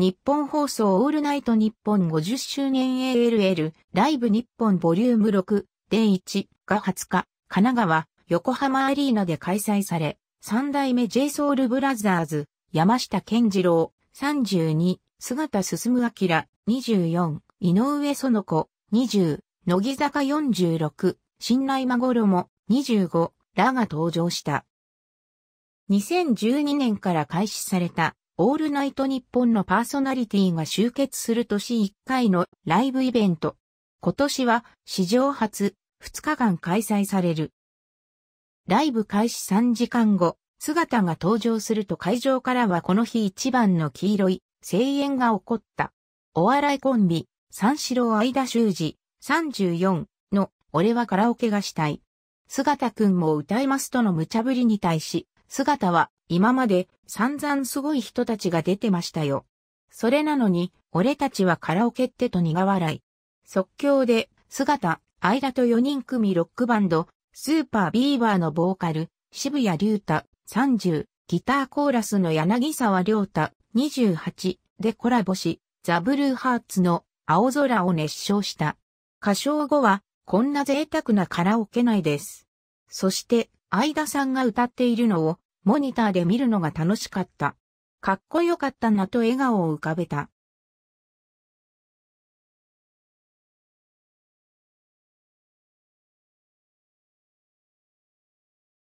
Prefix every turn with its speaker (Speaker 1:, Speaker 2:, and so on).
Speaker 1: 日本放送オールナイト日本50周年 ALL ライブ日本ボリューム6で1が20日、神奈川、横浜アリーナで開催され、三代目 JSOUL b r o t h 山下健二郎、32、姿進む明、24、井上園子、20、乃木坂46、新内孫も25らが登場した。2012年から開始されたオールナイト日本のパーソナリティが集結する年1回のライブイベント。今年は史上初2日間開催される。ライブ開始3時間後、姿が登場すると会場からはこの日一番の黄色い声援が起こった。お笑いコンビ、三四郎相田修二34の俺はカラオケがしたい。姿くんも歌いますとの無茶ぶりに対し、姿は今まで散々すごい人たちが出てましたよ。それなのに、俺たちはカラオケってと苦笑い。即興で、姿、間と4人組ロックバンド、スーパービーバーのボーカル、渋谷龍太、30、ギターコーラスの柳沢良太、28でコラボし、ザ・ブルーハーツの青空を熱唱した。歌唱後は、こんな贅沢なカラオケ内です。そして、相田さんが歌っているのを、モニターで見るのが楽しかった。かっこよかったなと笑顔を浮かべた。